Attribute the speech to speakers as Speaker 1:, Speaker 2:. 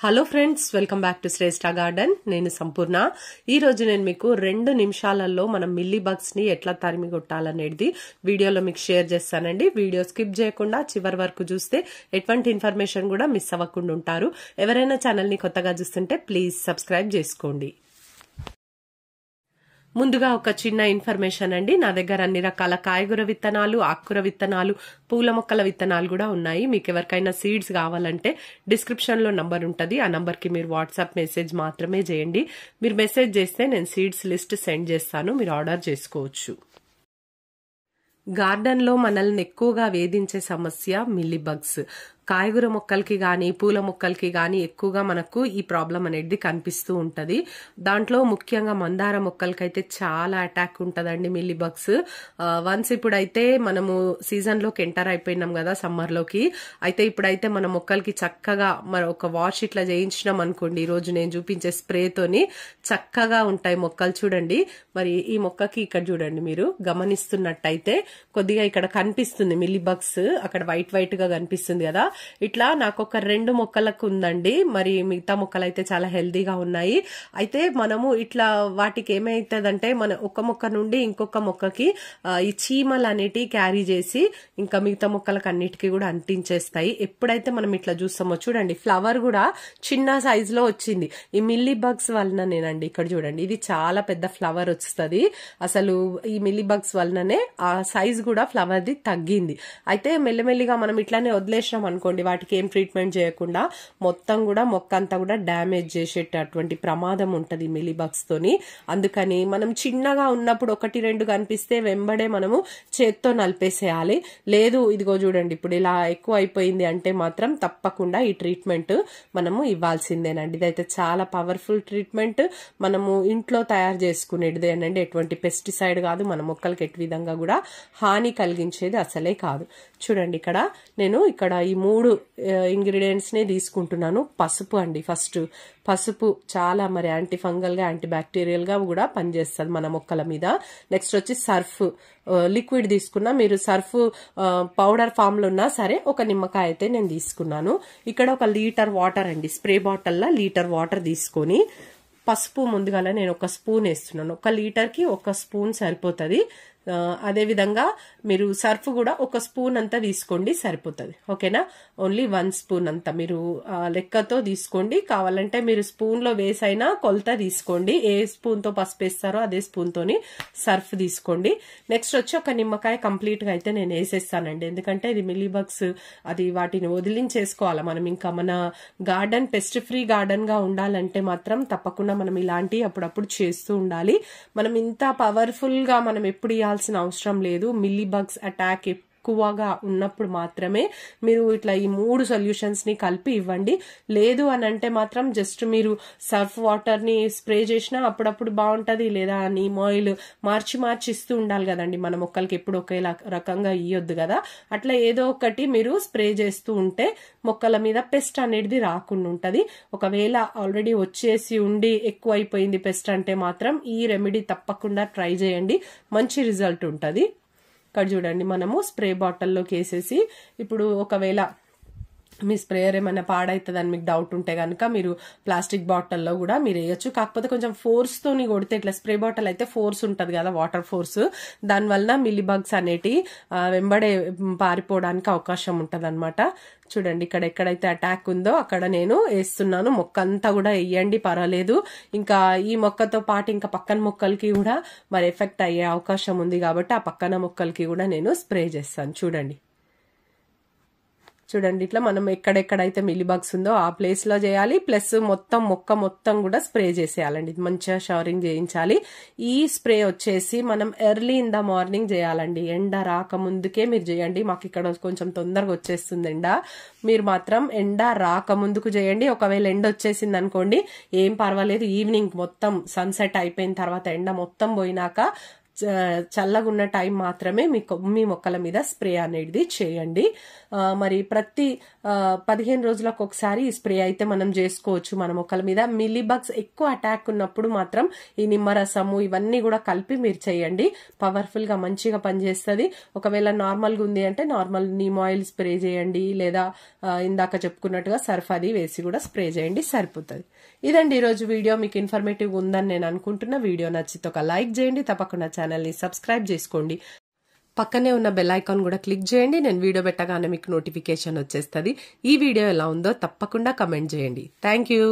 Speaker 1: hello friends welcome back to Shreshta garden నేను సంపూర్ణ ఈరోజు నేను మీకు రెండు నిమిషాలలో మనం మిల్లీ ని ఎట్లా తరిమి కొట్టాలనేది వీడియోలో మీకు షేర్ చేస్తానండి వీడియో స్కిప్ చేయకుండా చివరి వరకు చూస్తే ఎటువంటి ఇన్ఫర్మేషన్ కూడా మిస్ అవ్వకుండా ఉంటారు ఎవరైనా ఛానల్ని కొత్తగా చూస్తుంటే ప్లీజ్ సబ్స్క్రైబ్ చేసుకోండి ముందుగా ఒక చిన్న ఇన్ఫర్మేషన్ అండి నా దగ్గర అన్ని రకాల కాయగూర విత్తనాలు ఆకుకూర విత్తనాలు పూల మొక్కల విత్తనాలు కూడా ఉన్నాయి మీకు ఎవరికైనా సీడ్స్ కావాలంటే డిస్క్రిప్షన్లో నంబర్ ఉంటుంది ఆ కి మీరు వాట్సాప్ మెసేజ్ మాత్రమే చేయండి మీరు మెసేజ్ చేస్తే నేను సీడ్స్ లిస్ట్ సెండ్ చేస్తాను మీరు ఆర్డర్ చేసుకోవచ్చు గార్డెన్లో మనల్ని ఎక్కువగా వేధించే సమస్య మిల్లీబగ్స్ కాయగూర మొక్కలకి కానీ పూల మొక్కలకి కానీ ఎక్కువగా మనకు ఈ ప్రాబ్లం అనేది కనిపిస్తూ ఉంటుంది దాంట్లో ముఖ్యంగా మందార మొక్కలకైతే చాలా అటాక్ ఉంటుందండి మిల్లీ బగ్స్ వన్స్ ఇప్పుడైతే మనము సీజన్లోకి ఎంటర్ అయిపోయినాం కదా సమ్మర్లోకి అయితే ఇప్పుడైతే మన మొక్కలకి చక్కగా మరి ఒక వాష్ ఇట్లా చేయించినాం అనుకోండి ఈరోజు నేను చూపించే స్ప్రేతోని చక్కగా ఉంటాయి మొక్కలు చూడండి మరి ఈ మొక్కకి ఇక్కడ చూడండి మీరు గమనిస్తున్నట్టయితే కొద్దిగా ఇక్కడ కనిపిస్తుంది మిల్లీ బగ్స్ అక్కడ వైట్ వైట్ గా కనిపిస్తుంది కదా ఇట్లా నాకు ఒక రెండు మొక్కలకు ఉందండి మరి మిగతా మొక్కలు అయితే చాలా హెల్దీగా ఉన్నాయి అయితే మనము ఇట్లా వాటికి ఏమవుతుందంటే మన ఒక మొక్క నుండి ఇంకొక మొక్కకి ఈ చీమలు అనేటివి క్యారీ చేసి ఇంకా మిగతా మొక్కలకు అన్నిటికీ కూడా అంటించేస్తాయి ఎప్పుడైతే మనం ఇట్లా చూస్తామో చూడండి ఫ్లవర్ కూడా చిన్న సైజులో వచ్చింది ఈ మిల్లీ బగ్స్ వలన నేనండి ఇక్కడ చూడండి ఇది చాలా పెద్ద ఫ్లవర్ వస్తుంది అసలు ఈ మిల్లీ బగ్స్ వలననే ఆ సైజ్ కూడా ఫ్లవర్ది తగ్గింది అయితే మెల్లమెల్లిగా మనం ఇట్లానే వదిలేసినాం అనుకో అనుకోండి వాటికి ఏం ట్రీట్మెంట్ చేయకుండా మొత్తం కూడా మొక్క అంతా కూడా డ్యామేజ్ చేసేటటువంటి ప్రమాదం ఉంటుంది మిలీబగ్స్ తోని అందుకని మనం చిన్నగా ఉన్నప్పుడు ఒకటి రెండు కనిపిస్తే వెంబడే మనము చేత్తో నలిపేసేయాలి లేదు ఇదిగో చూడండి ఇప్పుడు ఇలా ఎక్కువ అయిపోయింది అంటే మాత్రం తప్పకుండా ఈ ట్రీట్మెంట్ మనము ఇవ్వాల్సిందేనండి ఇదైతే చాలా పవర్ఫుల్ ట్రీట్మెంట్ మనము ఇంట్లో తయారు చేసుకునేటిదేనండి ఎటువంటి పెస్టిసైడ్ కాదు మన మొక్కలకి ఎటు విధంగా కూడా హాని కలిగించేది అసలే కాదు చూడండి ఇక్కడ నేను ఇక్కడ ఈ మూడు మూడు ఇంగ్రీడియంట్స్ని తీసుకుంటున్నాను పసుపు అండి ఫస్ట్ పసుపు చాలా మరి యాంటీ ఫంగల్గా యాంటీ బ్యాక్టీరియల్గా కూడా పనిచేస్తుంది మన మొక్కల మీద నెక్స్ట్ వచ్చి సర్ఫ్ లిక్విడ్ తీసుకున్నా మీరు సర్ఫ్ పౌడర్ ఫామ్లో ఉన్నా సరే ఒక నిమ్మకాయ అయితే నేను తీసుకున్నాను ఇక్కడ ఒక లీటర్ వాటర్ అండి స్ప్రే బాటిల్లో లీటర్ వాటర్ తీసుకొని పసుపు ముందుగాల నేను ఒక స్పూన్ వేస్తున్నాను ఒక లీటర్కి ఒక స్పూన్ సరిపోతుంది అదేవిధంగా మీరు సర్ఫ్ కూడా ఒక స్పూన్ అంతా తీసుకోండి సరిపోతుంది ఓకేనా ఓన్లీ వన్ స్పూన్ అంతా మీరు లెక్కతో తీసుకోండి కావాలంటే మీరు స్పూన్లో వేసైనా కొలత తీసుకోండి ఏ స్పూన్తో పసుపు వేస్తారో అదే స్పూన్తోని సర్ఫ్ తీసుకోండి నెక్స్ట్ వచ్చి ఒక నిమ్మకాయ కంప్లీట్గా అయితే నేను వేసేస్తానండి ఎందుకంటే ఇది మిల్లీబగ్స్ అది వాటిని వదిలించేసుకోవాలి మనం ఇంకా మన గార్డెన్ పెస్ట్ ఫ్రీ గార్డెన్గా ఉండాలంటే మాత్రం తప్పకుండా మనం ఇలాంటి అప్పుడప్పుడు చేస్తూ ఉండాలి మనం ఇంత పవర్ఫుల్గా మనం ఎప్పుడు చేయాల్సిన అవసరం లేదు మిల్లీ బగ్స్ అటాక్ ఎక్కువగా ఉన్నప్పుడు మాత్రమే మీరు ఇట్లా ఈ మూడు సొల్యూషన్స్ ని కలిపి ఇవ్వండి లేదు అని అంటే మాత్రం జస్ట్ మీరు సర్ఫ్ వాటర్ ని స్ప్రే చేసినా అప్పుడప్పుడు బాగుంటది లేదా నీమ్ ఆయిల్ మార్చి మార్చి ఇస్తూ ఉండాలి కదండి మన మొక్కలకి ఎప్పుడు ఒకే రకంగా ఇయ్యొద్దు కదా అట్లా ఏదో ఒకటి మీరు స్ప్రే చేస్తూ ఉంటే మొక్కల మీద పెస్ట్ అనేది రాకుండా ఉంటది ఒకవేళ ఆల్రెడీ వచ్చేసి ఉండి ఎక్కువైపోయింది పెస్ట్ అంటే మాత్రం ఈ రెమెడీ తప్పకుండా ట్రై చేయండి మంచి రిజల్ట్ ఉంటుంది ఇక్కడ చూడండి మనము స్ప్రే బాటిల్లోకి వేసేసి ఇప్పుడు ఒకవేళ మీ స్ప్రేయర్ ఏమైనా అని మీకు డౌట్ ఉంటే కనుక మీరు ప్లాస్టిక్ బాటిల్లో కూడా మీరు వేయచ్చు కాకపోతే కొంచెం ఫోర్స్తోని కొడితే ఇట్లా స్ప్రే బాటిల్ అయితే ఫోర్స్ ఉంటుంది కదా వాటర్ ఫోర్స్ దానివల్ల మిల్లీబగ్స్ బగ్స్ అనేటి వెంబడే పారిపోవడానికి అవకాశం ఉంటుంది అనమాట చూడండి ఇక్కడ ఎక్కడైతే అటాక్ ఉందో అక్కడ నేను వేస్తున్నాను మొక్క అంతా కూడా వేయండి పర్వాలేదు ఇంకా ఈ మొక్కతో పాటు ఇంకా పక్కన మొక్కలకి కూడా మరి ఎఫెక్ట్ అయ్యే అవకాశం ఉంది కాబట్టి ఆ పక్కన మొక్కలకి కూడా నేను స్ప్రే చేస్తాను చూడండి చూడండి ఇట్లా మనం ఎక్కడెక్కడైతే మిలీబాగ్స్ ఉందో ఆ ప్లేస్లో చేయాలి ప్లస్ మొత్తం మొక్క మొత్తం కూడా స్ప్రే చేసేయాలండి మంచిగా షవరింగ్ చేయించాలి ఈ స్ప్రే వచ్చేసి మనం ఎర్లీ ఇన్ ద మార్నింగ్ చేయాలండి ఎండ రాకముందుకే మీరు చేయండి మాకు ఇక్కడ కొంచెం తొందరగా వచ్చేస్తుంది ఎండ మీరు మాత్రం ఎండ రాకముందుకు చేయండి ఒకవేళ ఎండ వచ్చేసింది అనుకోండి ఏం పర్వాలేదు ఈవినింగ్ మొత్తం సన్సెట్ అయిపోయిన తర్వాత ఎండ మొత్తం పోయినాక చల్లగున్న టైం మాత్రమే మీ మీ మొక్కల మీద స్ప్రే అనేది చేయండి మరి ప్రతి పదిహేను రోజులకు ఒకసారి ఈ స్ప్రే అయితే మనం చేసుకోవచ్చు మన మొక్కల మీద మిలీబగ్స్ ఎక్కువ అటాక్ ఉన్నప్పుడు మాత్రం ఈ నిమ్మరసము ఇవన్నీ కూడా కలిపి మీరు చేయండి పవర్ఫుల్గా మంచిగా పనిచేస్తుంది ఒకవేళ నార్మల్గా ఉంది అంటే నార్మల్ నీమ్ ఆయిల్ స్ప్రే చేయండి లేదా ఇందాక చెప్పుకున్నట్టుగా సర్ఫ్ అది వేసి కూడా స్ప్రే చేయండి సరిపోతుంది ఇదండి ఈరోజు వీడియో మీకు ఇన్ఫర్మేటివ్ ఉందని నేను అనుకుంటున్న వీడియో నచ్చితే ఒక లైక్ చేయండి తప్పకుండా ఛానల్ని సబ్స్క్రైబ్ చేసుకోండి పక్కనే ఉన్న బెల్ ఐకాన్ కూడా క్లిక్ చేయండి నేను వీడియో పెట్టగానే మీకు నోటిఫికేషన్ వచ్చేస్తుంది ఈ వీడియో ఎలా ఉందో తప్పకుండా కమెంట్ చేయండి థ్యాంక్ యూ